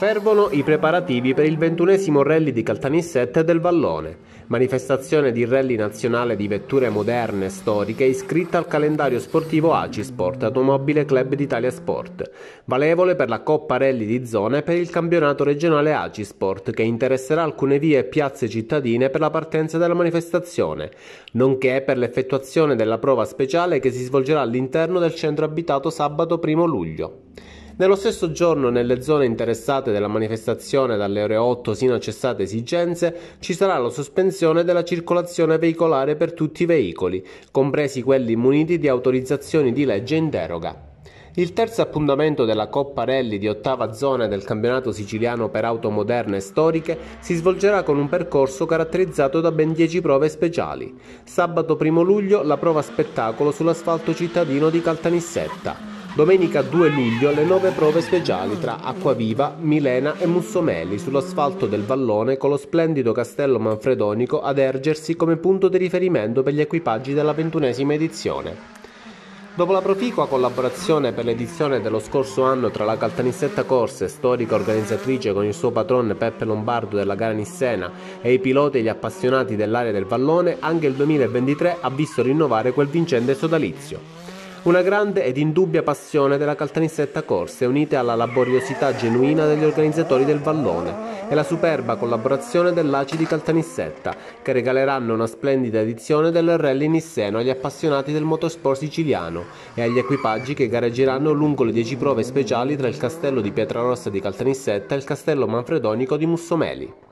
Fervono i preparativi per il ventunesimo rally di Caltanissette del Vallone, manifestazione di rally nazionale di vetture moderne e storiche iscritta al calendario sportivo ACI Sport Automobile Club d'Italia Sport, valevole per la Coppa Rally di zona e per il campionato regionale ACI Sport che interesserà alcune vie e piazze cittadine per la partenza della manifestazione, nonché per l'effettuazione della prova speciale che si svolgerà all'interno del centro abitato sabato 1 luglio. Nello stesso giorno, nelle zone interessate dalla manifestazione dalle ore 8 sino a cessate esigenze, ci sarà la sospensione della circolazione veicolare per tutti i veicoli, compresi quelli muniti di autorizzazioni di legge in deroga. Il terzo appuntamento della Coppa Rally di ottava zona del campionato siciliano per auto moderne e storiche si svolgerà con un percorso caratterizzato da ben 10 prove speciali. Sabato 1 luglio la prova spettacolo sull'asfalto cittadino di Caltanissetta. Domenica 2 luglio le nove prove speciali tra Acquaviva, Milena e Mussomeli sull'asfalto del Vallone con lo splendido castello manfredonico ad ergersi come punto di riferimento per gli equipaggi della ventunesima edizione. Dopo la proficua collaborazione per l'edizione dello scorso anno tra la Caltanissetta Corse, storica organizzatrice con il suo patrone Peppe Lombardo della gara Nissena, e i piloti e gli appassionati dell'area del Vallone, anche il 2023 ha visto rinnovare quel vincente sodalizio. Una grande ed indubbia passione della Caltanissetta Corse unita alla laboriosità genuina degli organizzatori del Vallone e la superba collaborazione dell'ACI di Caltanissetta che regaleranno una splendida edizione del rally nisseno agli appassionati del motorsport siciliano e agli equipaggi che gareggeranno lungo le 10 prove speciali tra il castello di Pietrarossa di Caltanissetta e il castello manfredonico di Mussomeli.